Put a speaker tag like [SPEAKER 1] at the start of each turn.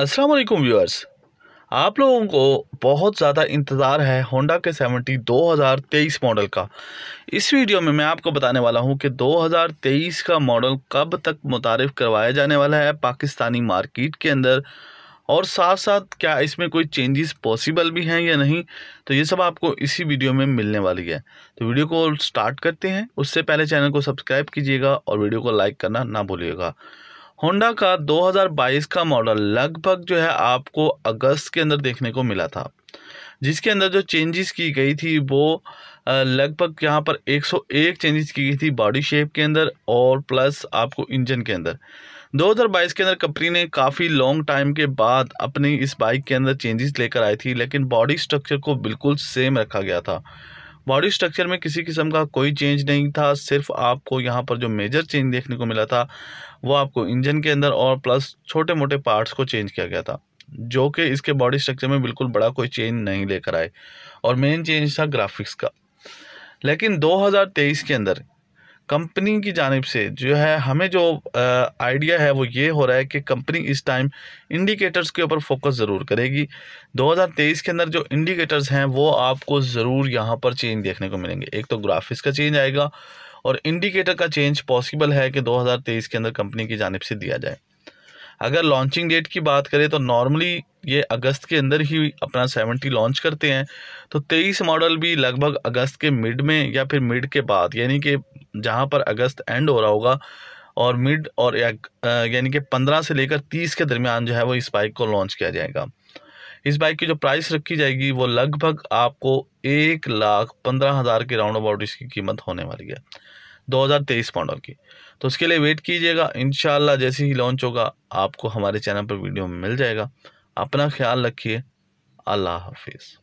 [SPEAKER 1] अस्सलाम वालेकुम व्यूअर्स आप लोगों को बहुत ज़्यादा इंतज़ार है होंडा के सेवेंटी 2023 मॉडल का इस वीडियो में मैं आपको बताने वाला हूं कि 2023 का मॉडल कब तक मुतारफ़ करवाया जाने वाला है पाकिस्तानी मार्केट के अंदर और साथ साथ क्या इसमें कोई चेंजेस पॉसिबल भी हैं या नहीं तो ये सब आपको इसी वीडियो में मिलने वाली है तो वीडियो को स्टार्ट करते हैं उससे पहले चैनल को सब्सक्राइब कीजिएगा और वीडियो को लाइक करना ना भूलिएगा होंडा का 2022 का मॉडल लगभग जो है आपको अगस्त के अंदर देखने को मिला था जिसके अंदर जो चेंजेस की गई थी वो लगभग यहाँ पर 101 चेंजेस की गई थी बॉडी शेप के अंदर और प्लस आपको इंजन के अंदर 2022 के अंदर कंपनी ने काफ़ी लॉन्ग टाइम के बाद अपनी इस बाइक के अंदर चेंजेस लेकर आई थी लेकिन बॉडी स्ट्रक्चर को बिल्कुल सेम रखा गया था बॉडी स्ट्रक्चर में किसी किस्म का कोई चेंज नहीं था सिर्फ आपको यहाँ पर जो मेजर चेंज देखने को मिला था वो आपको इंजन के अंदर और प्लस छोटे मोटे पार्ट्स को चेंज किया गया था जो कि इसके बॉडी स्ट्रक्चर में बिल्कुल बड़ा कोई चेंज नहीं लेकर आए और मेन चेंज था ग्राफिक्स का लेकिन 2023 के अंदर कंपनी की जानब से जो है हमें जो आइडिया है वो ये हो रहा है कि कंपनी इस टाइम इंडिकेटर्स के ऊपर फोकस ज़रूर करेगी 2023 के अंदर जो इंडिकेटर्स हैं वो आपको ज़रूर यहाँ पर चेंज देखने को मिलेंगे एक तो ग्राफिक्स का चेंज आएगा और इंडिकेटर का चेंज पॉसिबल है कि 2023 के अंदर कंपनी की जानब से दिया जाए अगर लॉन्चिंग डेट की बात करें तो नॉर्मली ये अगस्त के अंदर ही अपना सेवेंटी लॉन्च करते हैं तो तेईस मॉडल भी लगभग अगस्त के मिड में या फिर मिड के बाद यानी कि जहाँ पर अगस्त एंड हो रहा होगा और मिड और यानी कि पंद्रह से लेकर तीस के दरमियान जो है वो इस बाइक को लॉन्च किया जाएगा इस बाइक की जो प्राइस रखी जाएगी वो लगभग आपको एक लाख पंद्रह हज़ार के राउंड अबाउट इसकी कीमत होने वाली है 2023 मॉडल की तो उसके लिए वेट कीजिएगा इन जैसे ही लॉन्च होगा आपको हमारे चैनल पर वीडियो में मिल जाएगा अपना ख्याल रखिए अल्लाह हाफिज़